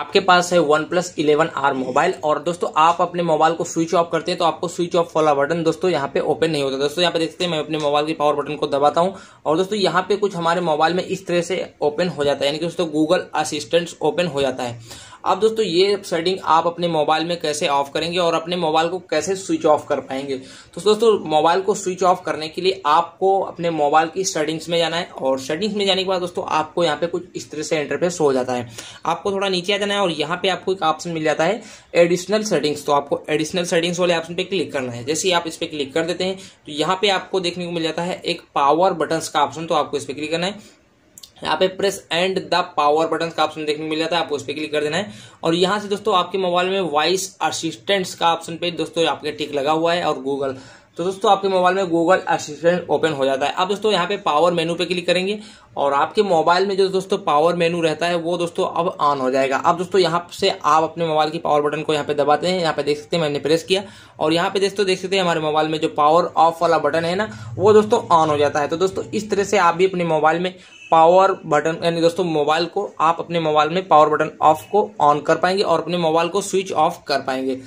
आपके पास है OnePlus eleven R mobile और दोस्तों आप अपने मोबाइल को स्विच ऑफ करते हैं तो आपको स्विच ऑफ वाला बटन दोस्तों यहाँ पे ओपन नहीं होता दोस्तों यहाँ पे देखते हैं मैं अपने मोबाइल के पावर बटन को दबाता हूँ और दोस्तों यहाँ पे कुछ हमारे मोबाइल में इस तरह से ओपन हो जाता है यानी कि दोस्तों गूगल असिस्टेंट ओपन हो जाता है अब दोस्तों ये सेटिंग आप अपने मोबाइल में कैसे ऑफ करेंगे और अपने मोबाइल को कैसे स्विच ऑफ कर पाएंगे तो दोस्तों मोबाइल को स्विच ऑफ करने के लिए आपको अपने मोबाइल की सेटिंग्स में जाना है और सेटिंग्स में जाने के बाद दोस्तों आपको यहाँ पे कुछ इस तरह से इंटरफेस हो जाता है आपको थोड़ा नीचे आ जाना है और यहाँ पे आपको एक ऑप्शन मिल जाता है एडिशनल सेटिंग्स तो आपको एडिशनल सेटिंग्स वाले ऑप्शन पे क्लिक करना है जैसे ही आप इस पर क्लिक कर देते हैं तो यहाँ पे आपको देखने को मिल जाता है एक पावर बटन्स का ऑप्शन तो आपको इस पर क्लिक करना है यहाँ पे press and the power button का ऑप्शन देखने को मिल जाता है आपको उस पर क्लिक कर देना है और यहाँ से दोस्तों आपके मोबाइल में वॉइस असिस्टेंट्स का ऑप्शन पे दोस्तों आपके टिक लगा हुआ है और गूगल तो दोस्तों आपके मोबाइल में गूगल असिस्टेंट ओपन हो जाता है अब दोस्तों यहाँ पे पावर मेनू पे क्लिक करेंगे और आपके मोबाइल में जो दोस्तों पावर मेनू रहता है वो दोस्तों अब ऑन हो जाएगा अब दोस्तों यहाँ से आप अपने मोबाइल की पावर बटन को यहाँ पे दबाते हैं यहाँ पे देख सकते हैं मैंने प्रेस किया और यहाँ पे दोस्तों देख सकते हैं हमारे मोबाइल में जो पावर ऑफ वाला बटन है ना वो दोस्तों ऑन हो जाता है तो दोस्तों इस तरह से आप भी अपने मोबाइल में पावर बटन यानी दोस्तों मोबाइल को आप अपने मोबाइल में पावर बटन ऑफ को ऑन कर पाएंगे और अपने मोबाइल को स्विच ऑफ कर पाएंगे